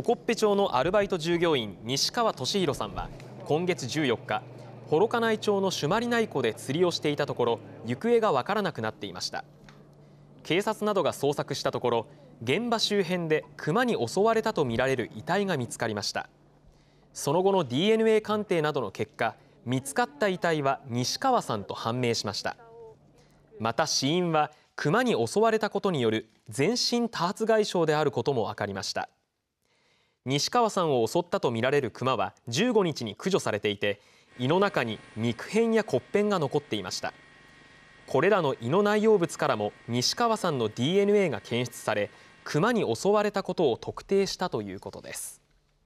っぺ町のアルバイト従業員西川俊宏さんは今月14日幌加内町の朱鞠内湖で釣りをしていたところ行方が分からなくなっていました警察などが捜索したところ現場周辺で熊に襲われたとみられる遺体が見つかりましたその後の DNA 鑑定などの結果見つかった遺体は西川さんと判明しましたまた死因は熊に襲われたことによる全身多発外傷であることも分かりました西川さんを襲ったとみられるクマは15日に駆除されていて胃の中に肉片や骨片が残っていましたこれらの胃の内容物からも西川さんの DNA が検出されクマに襲われたことを特定したということです